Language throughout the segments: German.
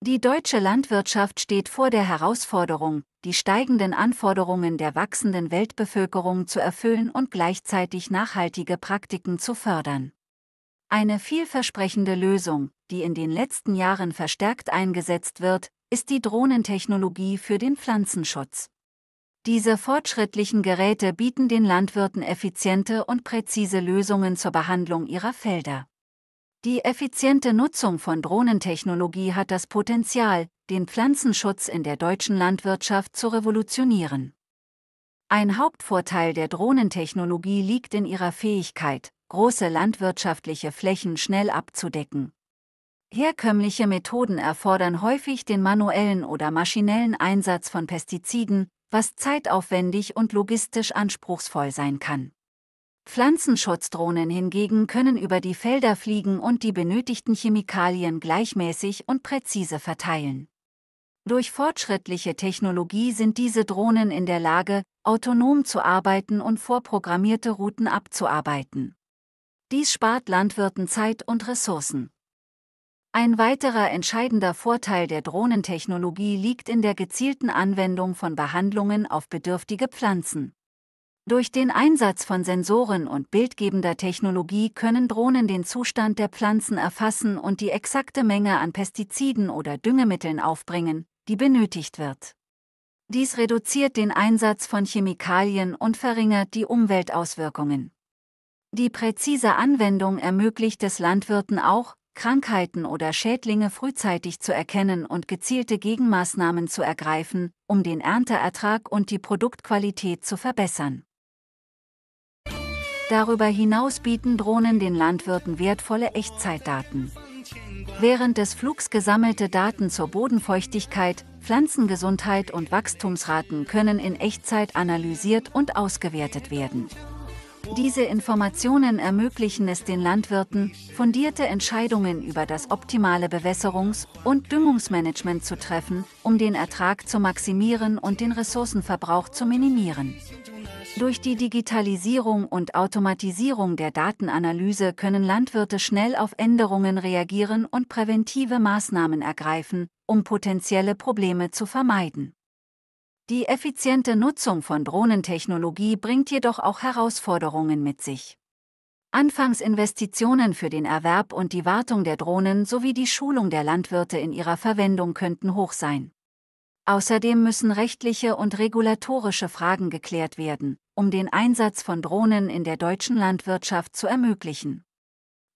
Die deutsche Landwirtschaft steht vor der Herausforderung, die steigenden Anforderungen der wachsenden Weltbevölkerung zu erfüllen und gleichzeitig nachhaltige Praktiken zu fördern. Eine vielversprechende Lösung, die in den letzten Jahren verstärkt eingesetzt wird, ist die Drohnentechnologie für den Pflanzenschutz. Diese fortschrittlichen Geräte bieten den Landwirten effiziente und präzise Lösungen zur Behandlung ihrer Felder. Die effiziente Nutzung von Drohnentechnologie hat das Potenzial, den Pflanzenschutz in der deutschen Landwirtschaft zu revolutionieren. Ein Hauptvorteil der Drohnentechnologie liegt in ihrer Fähigkeit, große landwirtschaftliche Flächen schnell abzudecken. Herkömmliche Methoden erfordern häufig den manuellen oder maschinellen Einsatz von Pestiziden, was zeitaufwendig und logistisch anspruchsvoll sein kann. Pflanzenschutzdrohnen hingegen können über die Felder fliegen und die benötigten Chemikalien gleichmäßig und präzise verteilen. Durch fortschrittliche Technologie sind diese Drohnen in der Lage, autonom zu arbeiten und vorprogrammierte Routen abzuarbeiten. Dies spart Landwirten Zeit und Ressourcen. Ein weiterer entscheidender Vorteil der Drohnentechnologie liegt in der gezielten Anwendung von Behandlungen auf bedürftige Pflanzen. Durch den Einsatz von Sensoren und bildgebender Technologie können Drohnen den Zustand der Pflanzen erfassen und die exakte Menge an Pestiziden oder Düngemitteln aufbringen, die benötigt wird. Dies reduziert den Einsatz von Chemikalien und verringert die Umweltauswirkungen. Die präzise Anwendung ermöglicht es Landwirten auch, Krankheiten oder Schädlinge frühzeitig zu erkennen und gezielte Gegenmaßnahmen zu ergreifen, um den Ernteertrag und die Produktqualität zu verbessern. Darüber hinaus bieten Drohnen den Landwirten wertvolle Echtzeitdaten. Während des Flugs gesammelte Daten zur Bodenfeuchtigkeit, Pflanzengesundheit und Wachstumsraten können in Echtzeit analysiert und ausgewertet werden. Diese Informationen ermöglichen es den Landwirten, fundierte Entscheidungen über das optimale Bewässerungs- und Düngungsmanagement zu treffen, um den Ertrag zu maximieren und den Ressourcenverbrauch zu minimieren. Durch die Digitalisierung und Automatisierung der Datenanalyse können Landwirte schnell auf Änderungen reagieren und präventive Maßnahmen ergreifen, um potenzielle Probleme zu vermeiden. Die effiziente Nutzung von Drohnentechnologie bringt jedoch auch Herausforderungen mit sich. Anfangsinvestitionen für den Erwerb und die Wartung der Drohnen sowie die Schulung der Landwirte in ihrer Verwendung könnten hoch sein. Außerdem müssen rechtliche und regulatorische Fragen geklärt werden, um den Einsatz von Drohnen in der deutschen Landwirtschaft zu ermöglichen.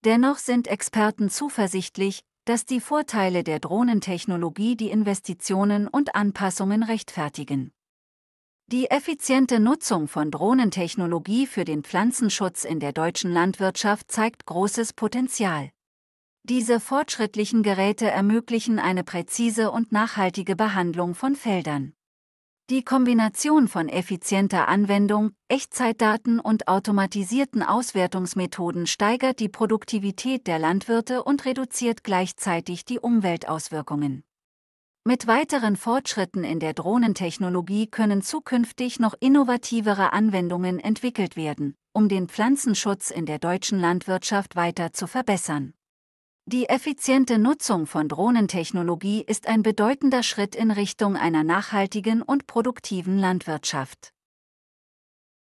Dennoch sind Experten zuversichtlich, dass die Vorteile der Drohnentechnologie die Investitionen und Anpassungen rechtfertigen. Die effiziente Nutzung von Drohnentechnologie für den Pflanzenschutz in der deutschen Landwirtschaft zeigt großes Potenzial. Diese fortschrittlichen Geräte ermöglichen eine präzise und nachhaltige Behandlung von Feldern. Die Kombination von effizienter Anwendung, Echtzeitdaten und automatisierten Auswertungsmethoden steigert die Produktivität der Landwirte und reduziert gleichzeitig die Umweltauswirkungen. Mit weiteren Fortschritten in der Drohnentechnologie können zukünftig noch innovativere Anwendungen entwickelt werden, um den Pflanzenschutz in der deutschen Landwirtschaft weiter zu verbessern. Die effiziente Nutzung von Drohnentechnologie ist ein bedeutender Schritt in Richtung einer nachhaltigen und produktiven Landwirtschaft.